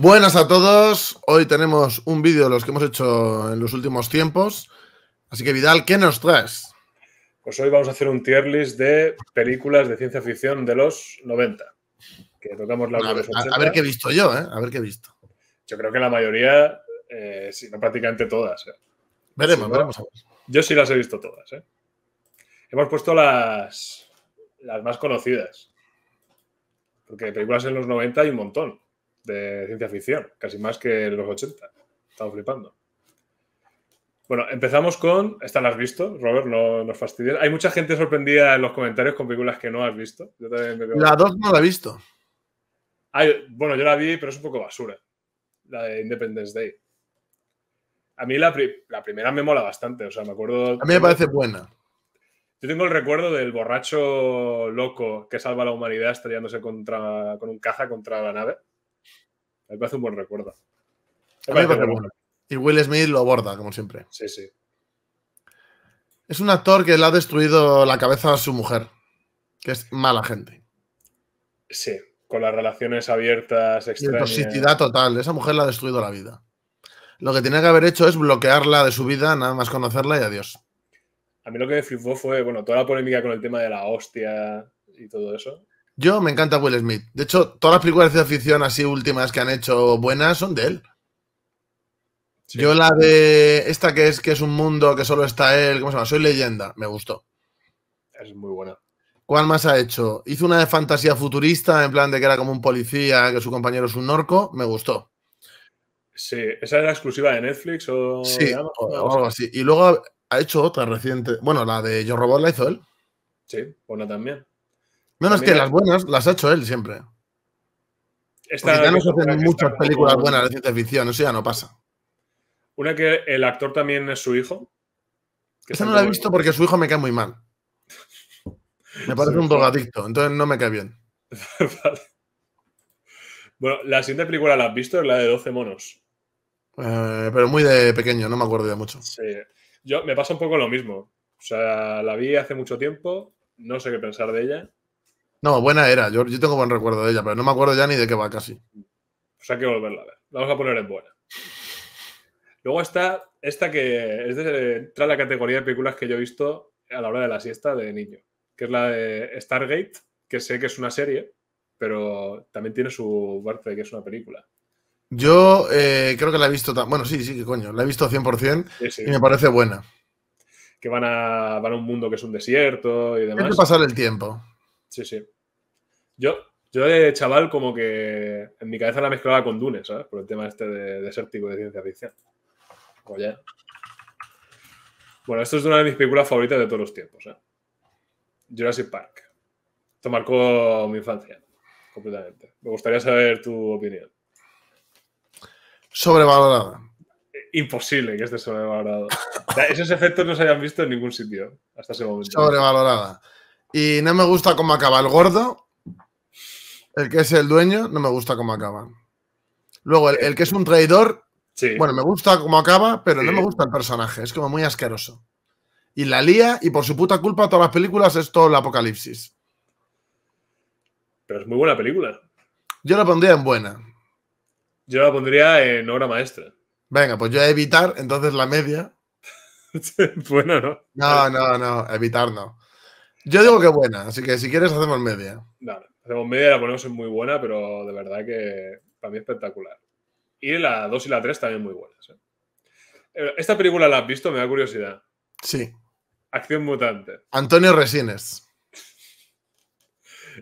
Buenas a todos. Hoy tenemos un vídeo de los que hemos hecho en los últimos tiempos. Así que, Vidal, ¿qué nos traes? Pues hoy vamos a hacer un tier list de películas de ciencia ficción de los 90. Que tocamos la a, ver, a, ver qué he visto yo, ¿eh? A ver qué he visto. Yo creo que la mayoría, eh, si no prácticamente todas. ¿eh? Veremos, veremos. Yo sí las he visto todas. ¿eh? Hemos puesto las, las más conocidas. Porque películas en los 90 hay un montón de ciencia ficción, casi más que los 80. Estamos flipando. Bueno, empezamos con. Esta la has visto, Robert, no nos fastidies. Hay mucha gente sorprendida en los comentarios con películas que no has visto. Yo también La dos no la he visto. Ah, bueno, yo la vi, pero es un poco basura. La de Independence Day. A mí la, primera me mola bastante, o sea, me acuerdo. A mí me parece buena. Yo tengo el recuerdo del borracho loco que salva a la humanidad estrellándose contra, con un caza contra la nave. Me parece un buen recuerdo. Y Will Smith lo aborda, como siempre. Sí, sí. Es un actor que le ha destruido la cabeza a su mujer, que es mala gente. Sí, con las relaciones abiertas, extrañas. total. Esa mujer le ha destruido la vida. Lo que tenía que haber hecho es bloquearla de su vida, nada más conocerla y adiós. A mí lo que me flipó fue, bueno, toda la polémica con el tema de la hostia y todo eso. Yo me encanta Will Smith. De hecho, todas las películas de ficción así últimas que han hecho buenas son de él. Yo la de esta que es que es un mundo que solo está él, ¿cómo se llama? Soy leyenda, me gustó. Es muy buena. ¿Cuál más ha hecho? Hizo una de fantasía futurista, en plan de que era como un policía, que su compañero es un norco, me gustó. Sí, esa era exclusiva de Netflix o sí, algo así. Y luego ha hecho otra reciente. Bueno, la de Yo Robot la hizo él. Sí, buena también. Menos que las buenas las ha hecho él siempre. ya no se hacen muchas películas buenas de ciencia ficción, eso ya no pasa. Una que el actor también es su hijo. Que Esa no la he visto porque su hijo me cae muy mal. Me parece un drogadicto, entonces no me cae bien. Bueno, la siguiente película la has visto, es la de 12 monos. Eh, pero muy de pequeño, no me acuerdo de mucho. Sí. Yo me pasa un poco lo mismo. O sea, la vi hace mucho tiempo, no sé qué pensar de ella. No, buena era. Yo, tengo buen recuerdo de ella, pero no me acuerdo ya ni de qué va casi. sea, hay que volverla a ver. La vamos a poner en buena. Luego está esta que es de, entra la categoría de películas que yo he visto a la hora de la siesta de niño, que es la de Stargate, que sé que es una serie, pero también tiene su parte de que es una película. Yo eh, creo que la he visto, bueno, sí, sí, coño, la he visto 100% y me parece buena. Que van a, van a un mundo que es un desierto y demás. Hay que pasar el tiempo. Sí, sí. Yo, yo de chaval como que en mi cabeza la mezclaba con Dune, ¿sabes? Por el tema este de desértico de ciencia ficción. Oye. Bueno, esto es una de mis películas favoritas de todos los tiempos. ¿eh? Jurassic Park. Esto marcó mi infancia completamente. Me gustaría saber tu opinión. Sobrevalorada. Imposible que esté sobrevalorado. Esos efectos no se hayan visto en ningún sitio hasta ese momento. Sobrevalorada. Y no me gusta cómo acaba el gordo, el que es el dueño, no me gusta cómo acaba. Luego, el, que es un traidor, sí. bueno, me gusta cómo acaba, pero no me gusta el personaje, es como muy asqueroso. Y la lía, y por su puta culpa, todas las películas es todo el apocalipsis. Pero es muy buena película. Yo la pondría en buena. Yo la pondría en obra maestra. Venga, pues yo a evitar, entonces la media. bueno, ¿no? No, no, no, evitar no. Yo digo que buena, así que si quieres hacemos media. hacemos media, y la ponemos en muy buena, pero de verdad que para mí es espectacular. Y la 2 y la 3 también muy buenas. ¿eh? Eh, ¿Esta película la has visto? Me da curiosidad. Sí. Acción Mutante. Antonio Resines.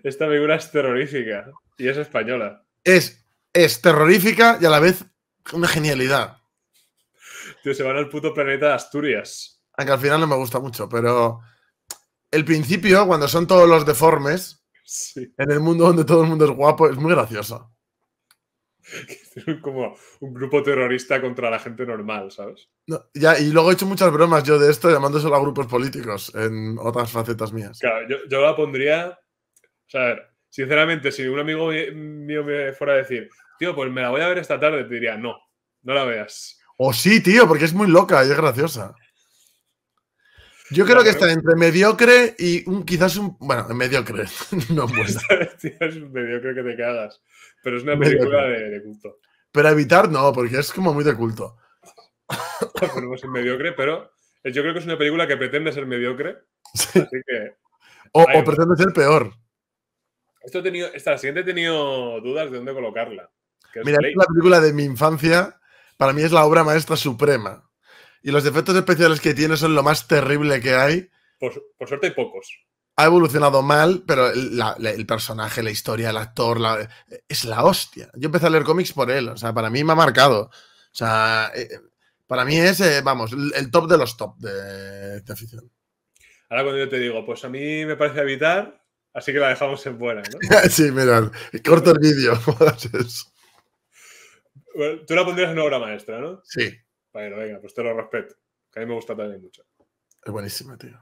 Esta figura es terrorífica y es española. Es, es terrorífica y a la vez una genialidad. Tío, se van al puto planeta de Asturias. Aunque al final no me gusta mucho, pero el principio, cuando son todos los deformes, en el mundo donde todo el mundo es guapo, es muy gracioso. Como un grupo terrorista contra la gente normal, ¿sabes? ya, y luego he hecho muchas bromas yo de esto, llamándoselo a grupos políticos en otras facetas mías. Claro, yo, la pondría. O a ver, sinceramente, si un amigo mío me fuera a decir, tío, pues me la voy a ver esta tarde, te diría, no, no la veas. O sí, tío, porque es muy loca y es graciosa. Yo creo que está entre mediocre y un, quizás un. Bueno, mediocre. No muestra es mediocre que te cagas. Pero es una película de, culto. Pero evitar no, porque es como muy de culto. La ponemos mediocre, pero yo creo que es una película que pretende ser mediocre. Sí. Así que. O, pretende ser peor. Esto tenido, esta siguiente he tenido dudas de dónde colocarla. Mira, es la película de mi infancia. Para mí es la obra maestra suprema. Y los defectos especiales que tiene son lo más terrible que hay. Por, suerte hay pocos. Ha evolucionado mal, pero el, personaje, la historia, el actor, es la hostia. Yo empecé a leer cómics por él, o sea, para mí me ha marcado. O sea, eh, para mí es, eh, vamos, el top de los top de, esta afición. Ahora cuando yo te digo, pues a mí me parece evitar, así que la dejamos en buena, ¿no? sí, mirad, corto el vídeo, tú la pondrías en obra maestra, ¿no? Sí. Bueno, venga, pues te lo respeto. Que a mí me gusta también mucho. Es buenísima, tío.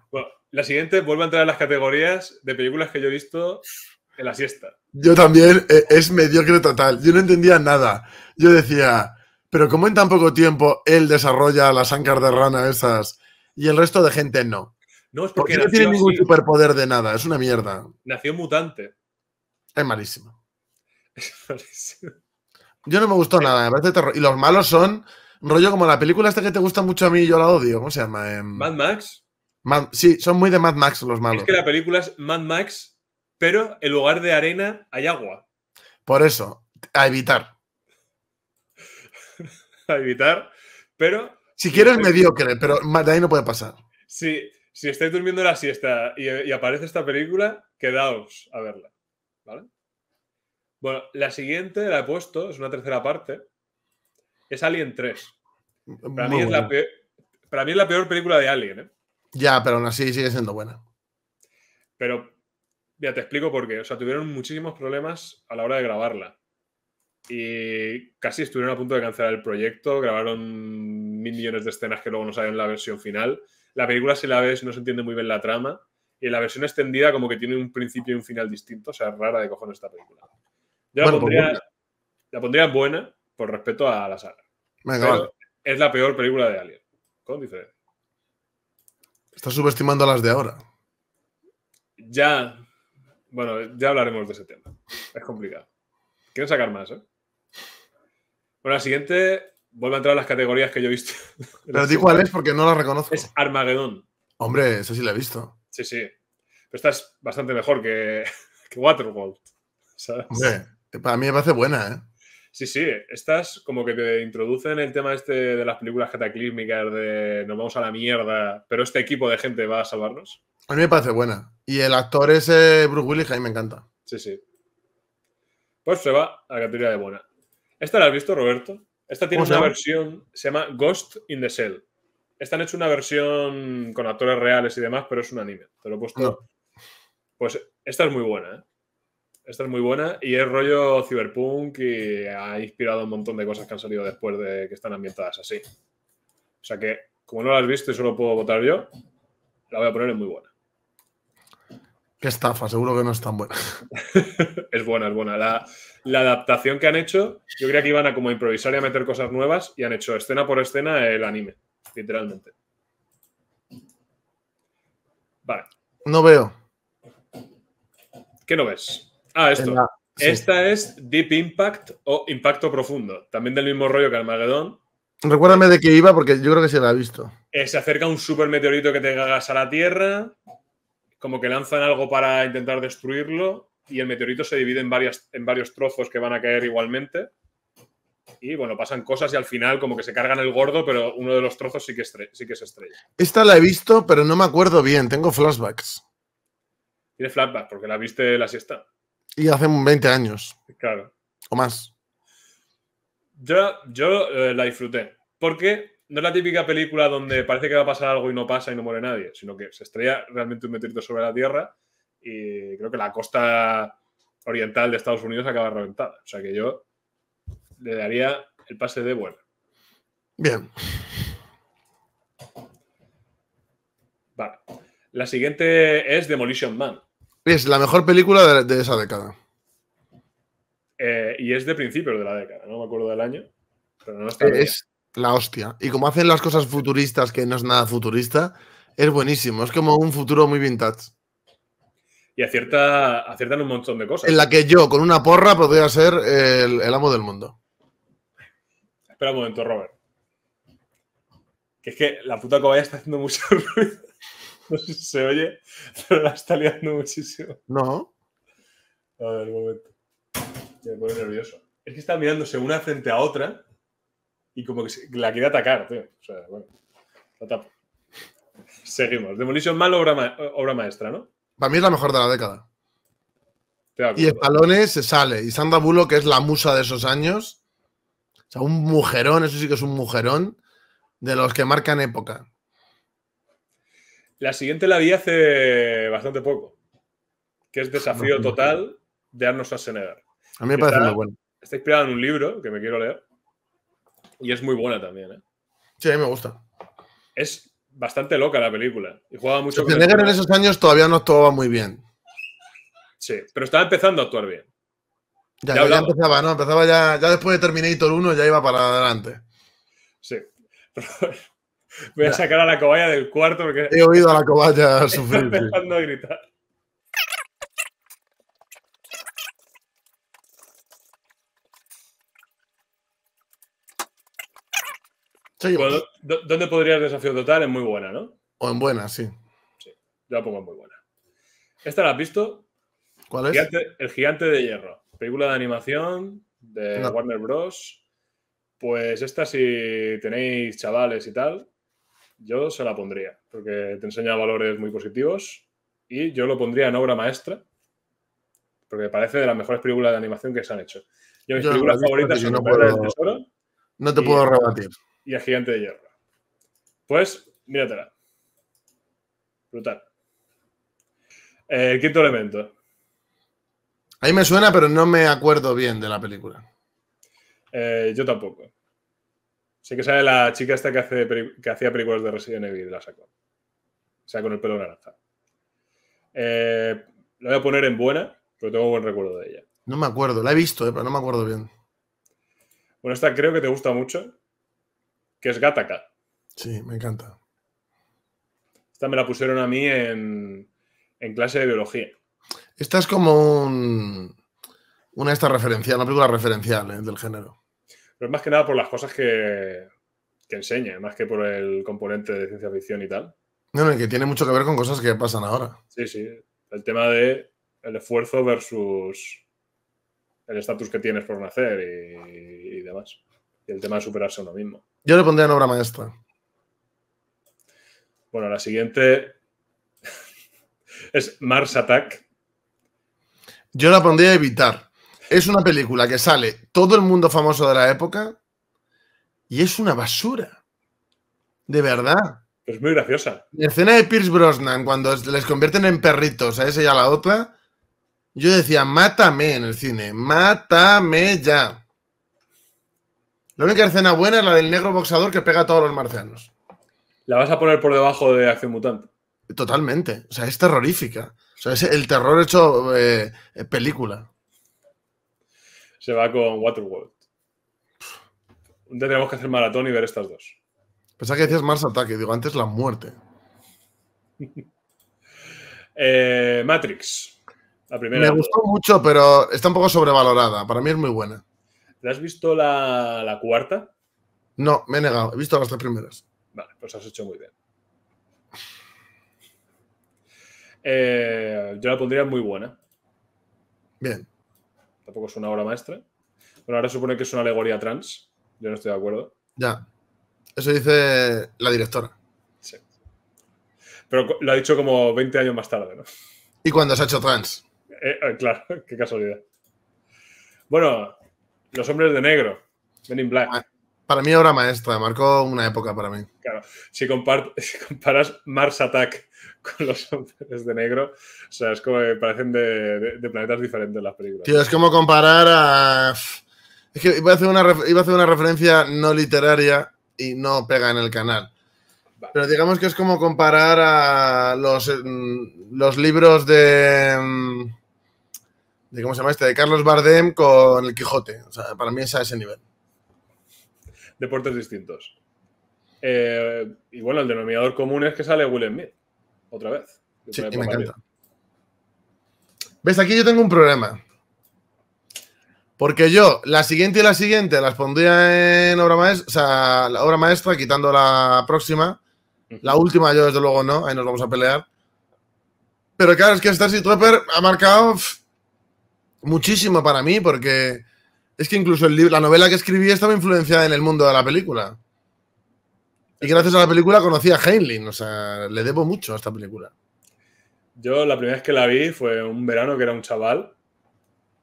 la siguiente vuelve a entrar en las categorías de películas que yo he visto en la siesta. Yo también, eh, es mediocre total. Yo no entendía nada. Yo decía, pero ¿cómo en tan poco tiempo él desarrolla las ancas de rana esas y el resto de gente no? No, es porque, no tiene ningún superpoder de nada, es una mierda. Nació mutante. Es malísimo. Es malísimo. Yo no me gustó nada, me parece terror. Y los malos son rollo como la película esta que te gusta mucho a mí yo la odio. ¿Cómo se llama? Em, Mad Max. sí, son muy de Mad Max los malos. Es que la película es Mad Max, pero en lugar de arena hay agua. Por eso, a evitar. a evitar, pero. Si quieres, mediocre, pero de ahí no puede pasar. Si, si estáis durmiendo la siesta y, aparece esta película, quedaos a verla. ¿Vale? Bueno, la siguiente la he puesto, es una tercera parte es Alien 3. Para mí es, la peor, película de Alien. ¿eh? Ya, pero aún así sigue siendo buena. Pero ya te explico por qué. O sea, tuvieron muchísimos problemas a la hora de grabarla. Y casi estuvieron a punto de cancelar el proyecto. Grabaron mil millones de escenas que luego no salen en la versión final. La película, si la ves, no se entiende muy bien la trama. Y la versión extendida, como que tiene un principio y un final distinto. O sea, rara de cojones esta película. Yo la, pues pondría, la pondría buena, por respeto a la saga. Es la peor película de Alien, ¿Cómo diferencia. Estás subestimando las de ahora. Ya. Bueno, ya hablaremos de ese tema. Es complicado. Quiero sacar más, ¿eh? Bueno, la siguiente vuelve a entrar a las categorías que yo he visto. Pero di cuál es porque no la reconozco. Es Armagedón. Hombre, eso sí la he visto. Sí, sí. Pero esta es bastante mejor que, que Waterworld. Hombre, para mí me parece buena, ¿eh? Sí, sí, estas como que te introducen el tema este de las películas cataclísmicas, de nos vamos a la mierda, pero este equipo de gente va a salvarnos. A mí me parece buena. Y el actor ese, Bruce Willis, a mí me encanta. Sí, sí. Pues se va a la categoría de buena. ¿Esta la has visto, Roberto? Esta tiene una versión, se llama Ghost in the Shell. Esta han hecho una versión con actores reales y demás, pero es un anime. Te lo he puesto. Pues esta es muy buena, ¿eh? Esta es muy buena y es rollo cyberpunk y ha inspirado un montón de cosas que han salido después de que están ambientadas así. O sea que, como no la has visto y solo puedo votar yo, la voy a poner en muy buena. Qué estafa, seguro que no es tan buena. es buena, es buena. La, la, adaptación que han hecho, yo creía que iban a como improvisar y a meter cosas nuevas y han hecho escena por escena el anime, literalmente. Vale. No veo. ¿Qué no ves? Ah, esto. Esta es Deep Impact o Impacto Profundo. También del mismo rollo que Almagedón. Recuérdame de qué iba porque yo creo que se la ha visto. Eh, se acerca un super meteorito que te cagas a la Tierra. Como que lanzan algo para intentar destruirlo. Y el meteorito se divide en, varias, en varios trozos que van a caer igualmente. Y bueno, pasan cosas y al final como que se cargan el gordo, pero uno de los trozos sí que, sí que se estrella. Esta la he visto, pero no me acuerdo bien. Tengo flashbacks. Tiene flashbacks porque la viste la siesta. Y hace 20 años. Claro. O más. Yo, yo eh, la disfruté. Porque no es la típica película donde parece que va a pasar algo y no pasa y no muere nadie, sino que se estrella realmente un meteorito sobre la Tierra y creo que la costa oriental de Estados Unidos acaba reventada. O sea que yo le daría el pase de vuelta. Bien. Vale. La siguiente es Demolition Man. Es la mejor película de, esa década. Eh, y es de principios de la década, no me acuerdo del año. Pero no está eh, es la hostia. Y como hacen las cosas futuristas, que no es nada futurista, es buenísimo. Es como un futuro muy vintage. Y acierta, aciertan un montón de cosas. En la que yo, con una porra, podría ser el, el amo del mundo. Espera un momento, Robert. Que es que la puta cobaya está haciendo mucho ruido. No sé si se oye, pero la está liando muchísimo. No. A ver, un momento. Me pone nervioso. Es que está mirándose una frente a otra y como que la quiere atacar, tío. O sea, bueno. La tapa. Seguimos. Demolition malo obra, maestra, ¿no? Para mí es la mejor de la década. Y espalones se sale. Y Sandra Bulo, que es la musa de esos años. O sea, un mujerón, eso sí que es un mujerón, de los que marcan época. La siguiente la vi hace bastante poco, que es Desafío Total de Arnold Schwarzenegger. A mí me parece está, muy bueno. Está inspirada en un libro que me quiero leer y es muy buena también. ¿eh? Sí, a mí me gusta. Es bastante loca la película y jugaba mucho. Schwarzenegger en esos años todavía no actuaba muy bien. Sí, pero estaba empezando a actuar bien. Ya, ya, empezaba, ¿no? Empezaba ya, ya después de Terminator 1 ya iba para adelante. Sí. Voy a sacar a la cobaya del cuarto porque. He oído a la cobaya sufrir. Está empezando a gritar. ¿Dónde podrías desafío total? En muy buena, ¿no? O en buena, sí. Sí, yo la pongo en muy buena. ¿Esta la has visto? ¿Cuál es? el Gigante de Hierro, película de animación de Warner Bros. Pues esta, si tenéis chavales y tal, yo se la pondría, porque te enseña valores muy positivos y yo lo pondría en obra maestra, porque parece de las mejores películas de animación que se han hecho. Yo mis películas favoritas son Tesoro. No te puedo rebatir. Y El Gigante de Hierro. Pues, míratela. Brutal. quinto elemento. Ahí me suena, pero no me acuerdo bien de la película. Eh, yo tampoco. Sí que sale la chica esta que, hacía películas de Resident Evil, la sacó. O sea, con el pelo naranja. Eh, la voy a poner en buena, pero tengo buen recuerdo de ella. No me acuerdo, la he visto, eh, pero no me acuerdo bien. Bueno, esta creo que te gusta mucho, que es Gataka. Sí, me encanta. Esta me la pusieron a mí en, clase de biología. Esta es como un, una estas referencial, una película referencial eh, del género. Pero más que nada por las cosas que, que enseña, más que por el componente de ciencia ficción y tal. No, no, que tiene mucho que ver con cosas que pasan ahora. Sí, sí. El tema de el esfuerzo versus el estatus que tienes por nacer y, demás. Y el tema de superarse uno mismo. Yo le pondría en obra maestra. Bueno, la siguiente es Mars Attack. Yo la pondría a evitar. Es una película que sale todo el mundo famoso de la época y es una basura. De verdad. Es muy graciosa. La escena de Pierce Brosnan, cuando les convierten en perritos a ese y a la otra, yo decía, mátame en el cine, mátame ya. La única escena buena es la del negro boxador que pega a todos los marcianos. La vas a poner por debajo de Acción Mutante. Totalmente. O sea, es terrorífica. O sea, es el terror hecho eh, eh, película se va con Waterworld. Tendremos que hacer maratón y ver estas dos. Pensaba que decías Mars Ataque, digo, antes la muerte. Eh, Matrix. La primera. Me gustó mucho, pero está un poco sobrevalorada. Para mí es muy buena. ¿La has visto la, cuarta? No, me he negado. He visto las tres primeras. Vale, pues has hecho muy bien. Eh, yo la pondría muy buena. Bien tampoco es una obra maestra. Bueno, ahora supone que es una alegoría trans. Yo no estoy de acuerdo. Ya. Eso dice la directora. Sí. Pero lo ha dicho como 20 años más tarde, ¿no? ¿Y cuando se ha hecho trans? Eh, eh, claro, qué casualidad. Bueno, los hombres de negro. Men in Black. Ah. Para mí obra maestra, marcó una época para mí. Claro, si, comparas Mars Attack con los hombres de negro, o sea, es como que parecen de, planetas diferentes las películas. Tío, es como comparar a... Es que iba a hacer una, a hacer una referencia no literaria y no pega en el canal. Pero digamos que es como comparar a los, eh, los libros mm, de ¿Cómo se llama este? De Carlos Bardem con El Quijote. O sea, para mí es a ese nivel deportes distintos. Eh, y bueno, el denominador común es que sale Will Smith, otra vez. Sí, me encanta. ¿Ves? Aquí yo tengo un problema. Porque yo, la siguiente y la siguiente las pondría en obra maestra, o sea, la obra maestra, quitando la próxima. La última yo, desde luego, no, ahí nos vamos a pelear. Pero claro, es que Starship Trooper ha marcado muchísimo para mí, porque es que incluso la novela que escribí estaba influenciada en el mundo de la película. Y gracias a la película conocí a Heinlein. O sea, le debo mucho a esta película. Yo la primera vez que la vi fue un verano que era un chaval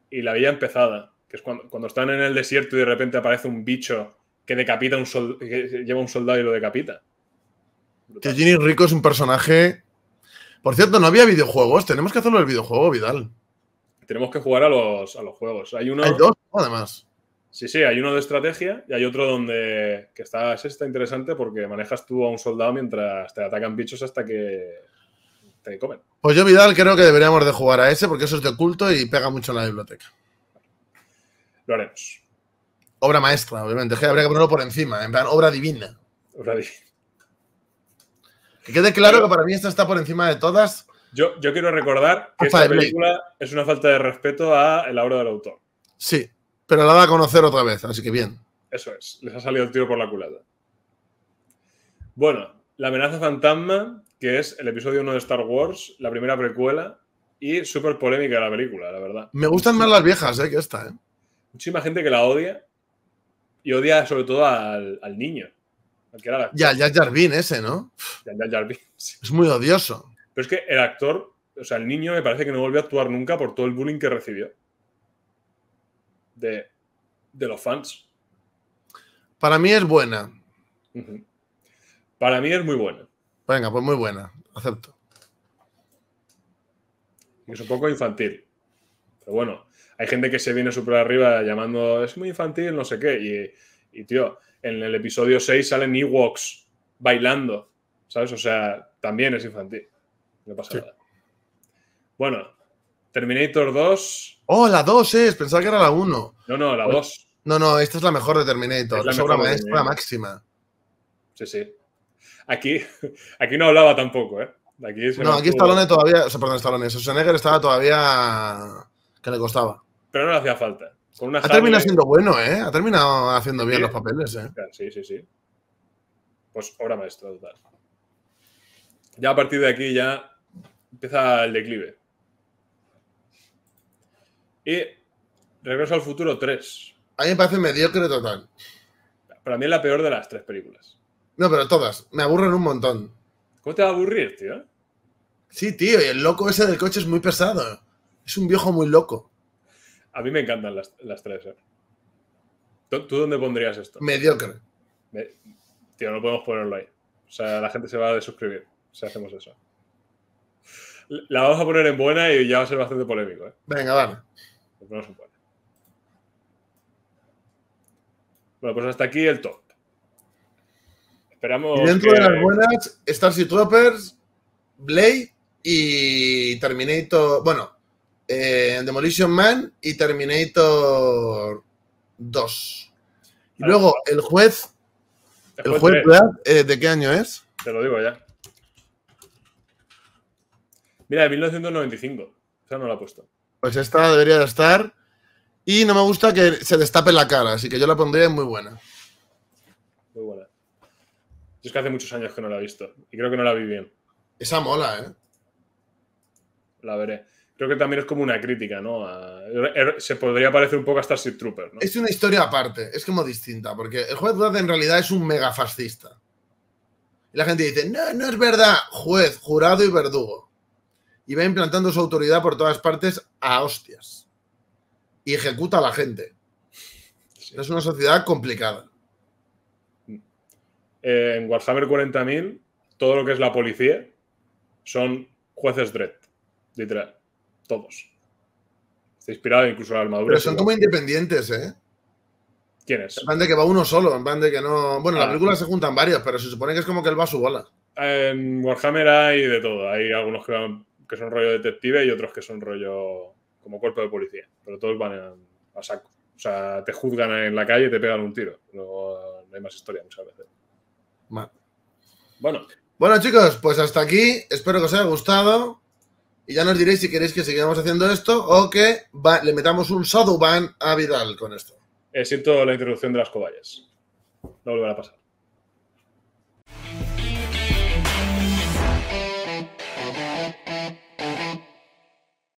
y la había empezada. Que es cuando, están en el desierto y de repente aparece un bicho que decapita un lleva un soldado y lo decapita. Que Ginny Rico es un personaje. Por cierto, no había videojuegos. Tenemos que hacerlo el videojuego, Vidal tenemos que jugar a los, a los juegos. Hay uno. dos, además. Sí, sí, hay uno de estrategia y hay otro donde que está, este interesante porque manejas tú a un soldado mientras te atacan bichos hasta que te comen. Pues yo, Vidal, creo que deberíamos de jugar a ese porque eso es de oculto y pega mucho en la biblioteca. Lo haremos. Obra maestra, obviamente. Que habría que ponerlo por encima, en plan, obra divina. Obra divina. Que quede claro que para mí esta está por encima de todas yo, quiero recordar que esta película es una falta de respeto a la obra del autor. Sí, pero la da a conocer otra vez, así que bien. Eso es, les ha salido el tiro por la culata. Bueno, La amenaza fantasma, que es el episodio 1 de Star Wars, la primera precuela, y súper polémica la película, la verdad. Me gustan más las viejas eh, que esta. Eh. Muchísima gente que la odia, y odia sobre todo al, al niño. Al que Ya, ya Jarvin ese, ¿no? Es muy odioso. Pero es que el actor, o sea, el niño me parece que no volvió a actuar nunca por todo el bullying que recibió. De, los fans. Para mí es buena. Para mí es muy buena. Venga, pues muy buena. Acepto. Es un poco infantil. Pero bueno, hay gente que se viene súper arriba llamando es muy infantil, no sé qué. Y, y tío, en el episodio 6 salen Ewoks bailando. ¿Sabes? O sea, también es infantil. No pasa nada. Bueno, Terminator 2. Oh, la 2 es, pensaba que era la 1. No, no, la 2. No, no, esta es la mejor de Terminator. Es la, maestra máxima. Sí, sí. Aquí, aquí no hablaba tampoco, ¿eh? Aquí no, aquí estuvo... todavía. O sea, perdón, Stallone. Schwarzenegger estaba todavía. que le costaba. Pero no le hacía falta. ha terminado siendo bueno, ¿eh? Ha terminado haciendo bien los papeles, ¿eh? Sí, sí, sí. Pues obra maestra, total. Ya a partir de aquí ya empieza el declive. Y Regreso al futuro 3. A mí me parece mediocre total. Para mí es la peor de las tres películas. No, pero todas. Me aburren un montón. ¿Cómo te va a aburrir, tío? Sí, tío, y el loco ese del coche es muy pesado. Es un viejo muy loco. A mí me encantan las, las tres. Eh. ¿Tú, dónde pondrías esto? Mediocre. Tío, no podemos ponerlo ahí. O sea, la gente se va a desuscribir si hacemos eso. La vamos a poner en buena y ya va a ser bastante polémico. ¿eh? Venga, vale. Bueno, pues hasta aquí el top. Esperamos. Y dentro de las buenas, Starship Troopers, Blade y Terminator. Bueno, eh, Demolition Man y Terminator 2. Y luego, el juez. ¿El juez, el juez eh, ¿de qué año es? Te lo digo ya. Mira, de 1995. O sea, no la he puesto. Pues esta debería de estar. Y no me gusta que se destape la cara, así que yo la pondría muy buena. Muy buena. es que hace muchos años que no la he visto. Y creo que no la vi bien. Esa mola, ¿eh? La veré. Creo que también es como una crítica, ¿no? Er, er, se podría parecer un poco a Starship Trooper, ¿no? Es una historia aparte, es como distinta, porque el juez Dredd en realidad es un mega fascista. Y la gente dice, no, no es verdad, juez, jurado y verdugo y va implantando su autoridad por todas partes a hostias. Y ejecuta a la gente. Es una sociedad complicada. Eh, en Warhammer 40.000, todo lo que es la policía son jueces Dread. Literal. Todos. Está inspirado incluso en la armadura. Pero son como independientes, ¿eh? ¿Quién es? En plan de que va uno solo, en de que no. Bueno, en la ah. película se juntan varios, pero se supone que es como que él va a su bola. En Warhammer hay de todo. Hay algunos que van que son rollo detective y otros que son rollo como cuerpo de policía, pero todos van a, saco. O sea, te juzgan en la calle y te pegan un tiro. Luego no hay más historia muchas veces. Bueno. Bueno, chicos, pues hasta aquí. Espero que os haya gustado. Y ya nos diréis si queréis que sigamos haciendo esto o que le metamos un Shadowban a Vidal con esto. Eh, siento la introducción de las cobayas. No volverá a pasar.